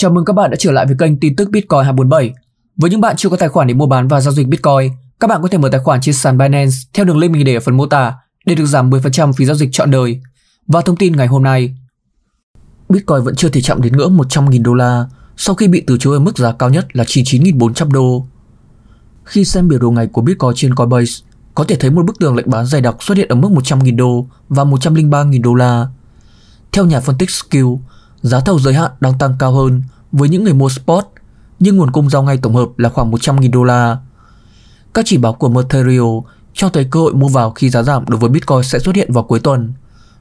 Chào mừng các bạn đã trở lại với kênh tin tức Bitcoin 247. Với những bạn chưa có tài khoản để mua bán và giao dịch Bitcoin, các bạn có thể mở tài khoản trên sàn Binance theo đường link mình để ở phần mô tả để được giảm 10% phí giao dịch trọn đời. Và thông tin ngày hôm nay, Bitcoin vẫn chưa thể chạm đến ngưỡng 100.000 đô la sau khi bị từ chối ở mức giá cao nhất là 99.400 đô. Khi xem biểu đồ ngày của Bitcoin trên Coinbase, có thể thấy một bức tường lệnh bán dày đặc xuất hiện ở mức 100.000 đô và 103.000 đô la. Theo nhà phân tích Skill, Giá thầu giới hạn đang tăng cao hơn với những người mua spot, nhưng nguồn cung giao ngay tổng hợp là khoảng 100.000 đô la. Các chỉ báo của Material cho thấy cơ hội mua vào khi giá giảm đối với Bitcoin sẽ xuất hiện vào cuối tuần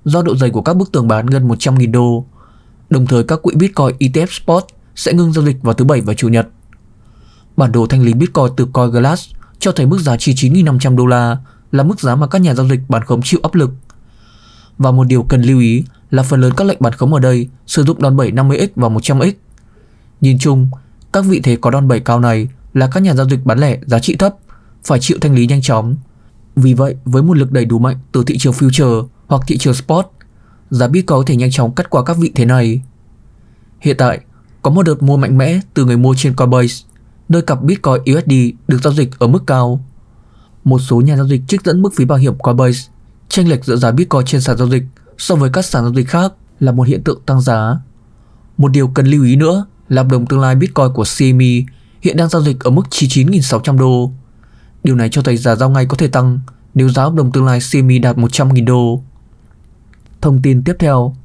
do độ dày của các bức tường bán gần 100.000 đô. Đồng thời các quỹ Bitcoin ETF Spot sẽ ngưng giao dịch vào thứ Bảy và Chủ nhật. Bản đồ thanh lý Bitcoin từ CoinGlass cho thấy mức giá chỉ 9.500 đô la là mức giá mà các nhà giao dịch bán khống chịu áp lực. Và một điều cần lưu ý là phần lớn các lệnh bắn khống ở đây sử dụng đòn bẩy 50x và 100x. Nhìn chung, các vị thế có đòn bẩy cao này là các nhà giao dịch bán lẻ giá trị thấp, phải chịu thanh lý nhanh chóng. Vì vậy, với một lực đẩy đủ mạnh từ thị trường future hoặc thị trường spot, giá Bitcoin có thể nhanh chóng cắt qua các vị thế này. Hiện tại, có một đợt mua mạnh mẽ từ người mua trên Coinbase, nơi cặp Bitcoin USD được giao dịch ở mức cao. Một số nhà giao dịch trích dẫn mức phí bảo hiểm Coinbase, chênh lệch giữa giá Bitcoin trên sàn giao dịch so với các sàn giao dịch khác là một hiện tượng tăng giá. Một điều cần lưu ý nữa là hợp đồng tương lai Bitcoin của CME hiện đang giao dịch ở mức 99.600 đô. Điều này cho thấy giá giao ngay có thể tăng nếu giá hợp đồng tương lai CME đạt 100.000 đô. Thông tin tiếp theo,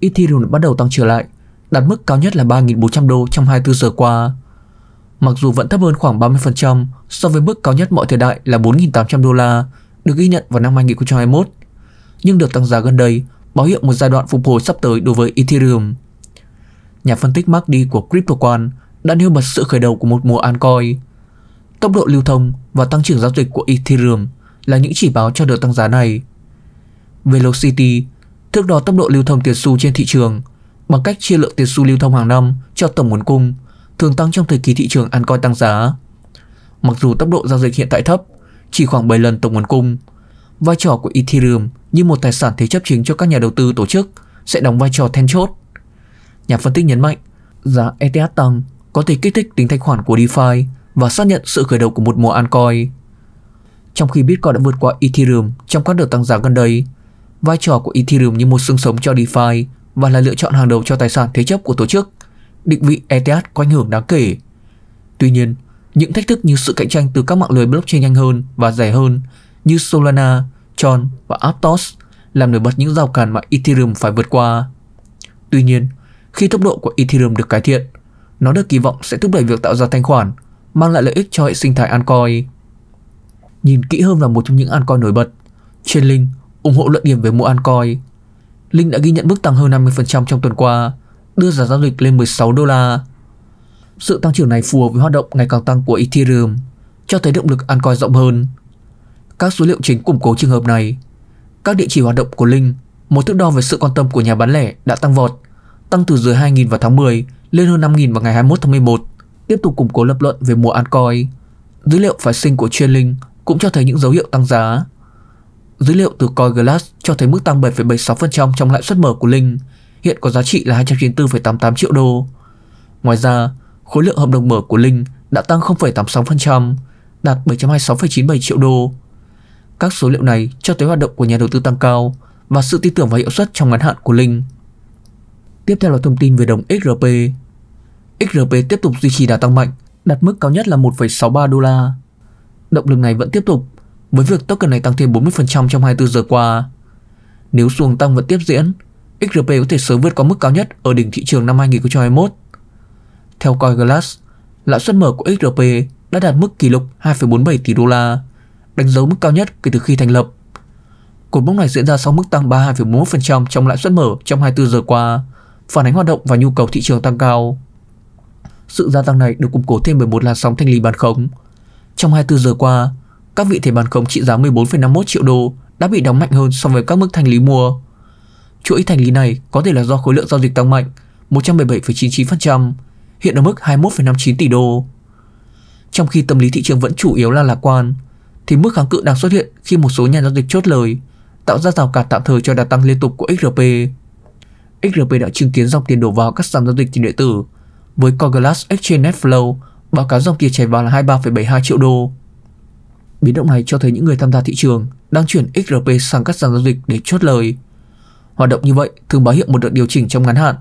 Ethereum đã bắt đầu tăng trở lại, đạt mức cao nhất là 3.400 đô trong 24 giờ qua. Mặc dù vẫn thấp hơn khoảng 30% so với mức cao nhất mọi thời đại là 4.800 đô la được ghi nhận vào năm 2021, nhưng được tăng giá gần đây báo hiệu một giai đoạn phục hồi sắp tới đối với Ethereum. Nhà phân tích Mark D của CryptoQuant đã nêu bật sự khởi đầu của một mùa altcoin. Tốc độ lưu thông và tăng trưởng giao dịch của Ethereum là những chỉ báo cho đợt tăng giá này. Velocity thước đo tốc độ lưu thông tiền xu trên thị trường bằng cách chia lượng tiền xu lưu thông hàng năm cho tổng nguồn cung thường tăng trong thời kỳ thị trường altcoin tăng giá. Mặc dù tốc độ giao dịch hiện tại thấp, chỉ khoảng 7 lần tổng nguồn cung, vai trò của Ethereum như một tài sản thế chấp chính cho các nhà đầu tư tổ chức sẽ đóng vai trò then chốt. Nhà phân tích nhấn mạnh, giá ETH tăng có thể kích thích tính thanh khoản của DeFi và xác nhận sự khởi đầu của một mùa an Trong khi Bitcoin đã vượt qua Ethereum trong các đợt tăng giá gần đây, vai trò của Ethereum như một xương sống cho DeFi và là lựa chọn hàng đầu cho tài sản thế chấp của tổ chức, định vị ETH có ảnh hưởng đáng kể. Tuy nhiên, những thách thức như sự cạnh tranh từ các mạng lưới blockchain nhanh hơn và rẻ hơn như Solana Tron và Aptos làm nổi bật những rào cản mà Ethereum phải vượt qua. Tuy nhiên, khi tốc độ của Ethereum được cải thiện, nó được kỳ vọng sẽ thúc đẩy việc tạo ra thanh khoản, mang lại lợi ích cho hệ sinh thái altcoin. Nhìn kỹ hơn vào một trong những altcoin nổi bật, trên Link ủng hộ luận điểm về mua altcoin. Link đã ghi nhận mức tăng hơn 50% trong tuần qua, đưa giá giao dịch lên 16 đô la. Sự tăng trưởng này phù hợp với hoạt động ngày càng tăng của Ethereum, cho thấy động lực altcoin rộng hơn. Các số liệu chính củng cố trường hợp này. Các địa chỉ hoạt động của Linh, một thước đo về sự quan tâm của nhà bán lẻ đã tăng vọt, tăng từ dưới 2.000 vào tháng 10 lên hơn 5.000 vào ngày 21 tháng 11, tiếp tục củng cố lập luận về mùa ăn coi. Dữ liệu phái sinh của chuyên Linh cũng cho thấy những dấu hiệu tăng giá. Dữ liệu từ Coin Glass cho thấy mức tăng 7,76% trong lãi suất mở của Linh, hiện có giá trị là 294,88 triệu đô. Ngoài ra, khối lượng hợp đồng mở của Linh đã tăng 0,86%, đạt 726,97 triệu đô, các số liệu này cho thấy hoạt động của nhà đầu tư tăng cao và sự tin tưởng vào hiệu suất trong ngắn hạn của Linh. Tiếp theo là thông tin về đồng XRP. XRP tiếp tục duy trì đà tăng mạnh, đạt mức cao nhất là 1,63 đô la. Động lực này vẫn tiếp tục với việc token này tăng thêm 40% trong 24 giờ qua. Nếu xuồng tăng vẫn tiếp diễn, XRP có thể sớm vượt qua mức cao nhất ở đỉnh thị trường năm 2021. Theo CoinGlass, lãi suất mở của XRP đã đạt mức kỷ lục 2,47 tỷ đô la, đánh dấu mức cao nhất kể từ khi thành lập. Cột mốc này diễn ra sau mức tăng 32,41% trong lãi suất mở trong 24 giờ qua, phản ánh hoạt động và nhu cầu thị trường tăng cao. Sự gia tăng này được củng cố thêm bởi một làn sóng thanh lý bán khống. Trong 24 giờ qua, các vị thể bán khống trị giá 14,51 triệu đô đã bị đóng mạnh hơn so với các mức thanh lý mua. Chuỗi thanh lý này có thể là do khối lượng giao dịch tăng mạnh 117,99%, hiện ở mức 21,59 tỷ đô. Trong khi tâm lý thị trường vẫn chủ yếu là lạc quan, thì mức kháng cự đang xuất hiện khi một số nhà giao dịch chốt lời, tạo ra rào cản tạm thời cho đà tăng liên tục của XRP. XRP đã chứng kiến dòng tiền đổ vào các sàn giao dịch tiền điện tử với Coinglass Exchange Netflow báo cáo dòng tiền chảy vào là 23,72 triệu đô. Biến động này cho thấy những người tham gia thị trường đang chuyển XRP sang các sàn giao dịch để chốt lời. Hoạt động như vậy thường báo hiệu một đợt điều chỉnh trong ngắn hạn.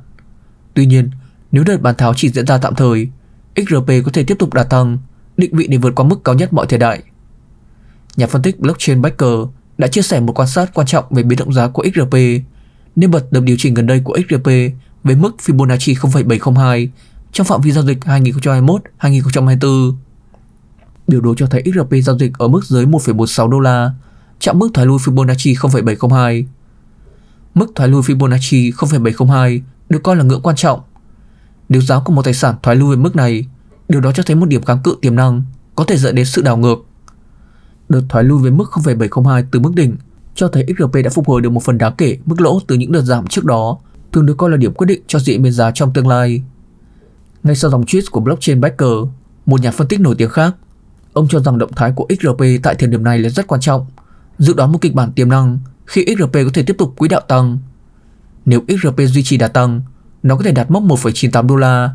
Tuy nhiên, nếu đợt bán tháo chỉ diễn ra tạm thời, XRP có thể tiếp tục đà tăng, định vị để vượt qua mức cao nhất mọi thời đại. Nhà phân tích blockchain Baker đã chia sẻ một quan sát quan trọng về biến động giá của XRP, nên bật đợt điều chỉnh gần đây của XRP với mức Fibonacci 0,702 trong phạm vi giao dịch 2021-2024. Biểu đồ cho thấy XRP giao dịch ở mức dưới 1,46 đô la, chạm mức thoái lui Fibonacci 0,702. Mức thoái lui Fibonacci 0,702 được coi là ngưỡng quan trọng. Nếu giá của một tài sản thoái lui về mức này, điều đó cho thấy một điểm kháng cự tiềm năng có thể dẫn đến sự đảo ngược đợt thoái lui về mức 0,702 từ mức đỉnh cho thấy XRP đã phục hồi được một phần đáng kể mức lỗ từ những đợt giảm trước đó, thường được coi là điểm quyết định cho diễn biến giá trong tương lai. Ngay sau dòng tweet của blockchain baker, một nhà phân tích nổi tiếng khác, ông cho rằng động thái của XRP tại thời điểm này là rất quan trọng, dự đoán một kịch bản tiềm năng khi XRP có thể tiếp tục quỹ đạo tăng. Nếu XRP duy trì đà tăng, nó có thể đạt mốc 1,98 đô la.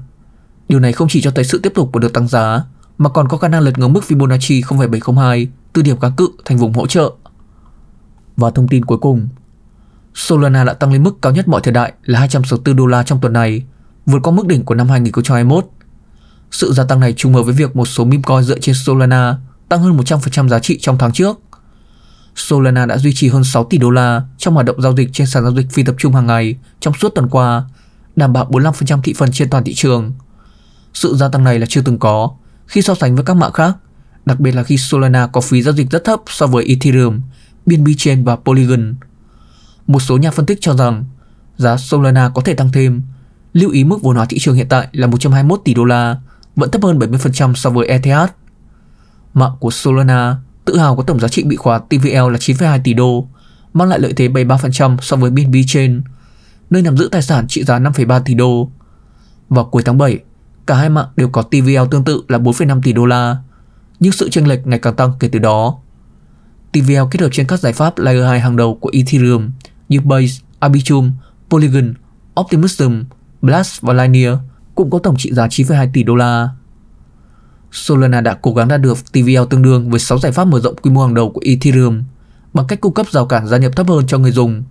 Điều này không chỉ cho thấy sự tiếp tục của đợt tăng giá, mà còn có khả năng lật ngược mức Fibonacci 0,702 từ điểm kháng cự thành vùng hỗ trợ. Và thông tin cuối cùng, Solana đã tăng lên mức cao nhất mọi thời đại là 264 đô la trong tuần này, vượt qua mức đỉnh của năm 2021. Sự gia tăng này trùng hợp với việc một số meme coin dựa trên Solana tăng hơn 100% giá trị trong tháng trước. Solana đã duy trì hơn 6 tỷ đô la trong hoạt động giao dịch trên sàn giao dịch phi tập trung hàng ngày trong suốt tuần qua, đảm bảo 45% thị phần trên toàn thị trường. Sự gia tăng này là chưa từng có khi so sánh với các mạng khác, đặc biệt là khi Solana có phí giao dịch rất thấp so với Ethereum, BNB Chain và Polygon. Một số nhà phân tích cho rằng giá Solana có thể tăng thêm. Lưu ý mức vốn hóa thị trường hiện tại là 121 tỷ đô la, vẫn thấp hơn 70% so với ETH. Mạng của Solana tự hào có tổng giá trị bị khóa TVL là 9,2 tỷ đô, mang lại lợi thế 73% so với BNB Chain, nơi nắm giữ tài sản trị giá 5,3 tỷ đô. Vào cuối tháng 7, cả hai mạng đều có TVL tương tự là 4,5 tỷ đô la, nhưng sự chênh lệch ngày càng tăng kể từ đó. TVL kết hợp trên các giải pháp Layer 2 hàng đầu của Ethereum như Base, Arbitrum, Polygon, Optimism, Blast và Linear cũng có tổng trị giá 9,2 tỷ đô la. Solana đã cố gắng đạt được TVL tương đương với 6 giải pháp mở rộng quy mô hàng đầu của Ethereum bằng cách cung cấp rào cản gia nhập thấp hơn cho người dùng.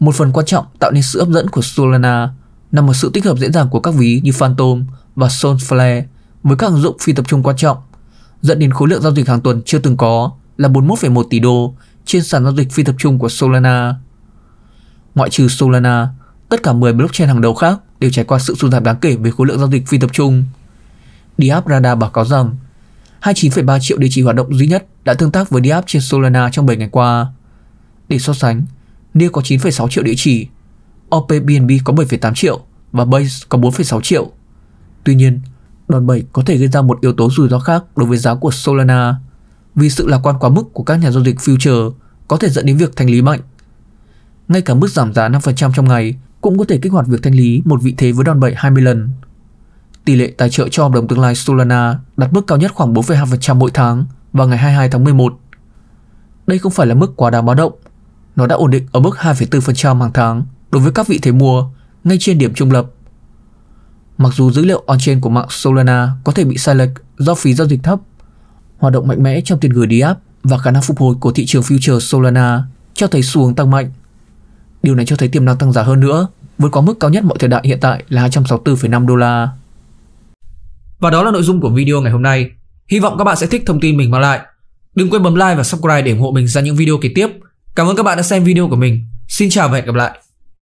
Một phần quan trọng tạo nên sự hấp dẫn của Solana nằm ở sự tích hợp dễ dàng của các ví như Phantom và Soulflare với các ứng dụng phi tập trung quan trọng, dẫn đến khối lượng giao dịch hàng tuần chưa từng có là 41,1 tỷ đô trên sàn giao dịch phi tập trung của Solana. Ngoại trừ Solana, tất cả 10 blockchain hàng đầu khác đều trải qua sự sụt giảm đáng kể về khối lượng giao dịch phi tập trung. Diab Radar báo cáo rằng 29,3 triệu địa chỉ hoạt động duy nhất đã tương tác với Diap trên Solana trong 7 ngày qua. Để so sánh, Nia có 9,6 triệu địa chỉ Opbnb có 7,8 triệu và Base có 4,6 triệu. Tuy nhiên, đòn bẩy có thể gây ra một yếu tố rủi ro khác đối với giá của Solana vì sự lạc quan quá mức của các nhà giao dịch future có thể dẫn đến việc thanh lý mạnh. Ngay cả mức giảm giá 5% trong ngày cũng có thể kích hoạt việc thanh lý một vị thế với đòn bẩy 20 lần. Tỷ lệ tài trợ cho hợp đồng tương lai Solana đạt mức cao nhất khoảng 4,2% mỗi tháng vào ngày 22 tháng 11. Đây không phải là mức quá đáng báo động, nó đã ổn định ở mức 2,4% hàng tháng đối với các vị thế mua ngay trên điểm trung lập. Mặc dù dữ liệu on-chain của mạng Solana có thể bị sai lệch do phí giao dịch thấp, hoạt động mạnh mẽ trong tiền gửi đi app và khả năng phục hồi của thị trường future Solana cho thấy xu hướng tăng mạnh. Điều này cho thấy tiềm năng tăng giá hơn nữa, vượt quá mức cao nhất mọi thời đại hiện tại là 264,5 đô la. Và đó là nội dung của video ngày hôm nay. Hy vọng các bạn sẽ thích thông tin mình mang lại. Đừng quên bấm like và subscribe để ủng hộ mình ra những video kế tiếp. Cảm ơn các bạn đã xem video của mình. Xin chào và hẹn gặp lại.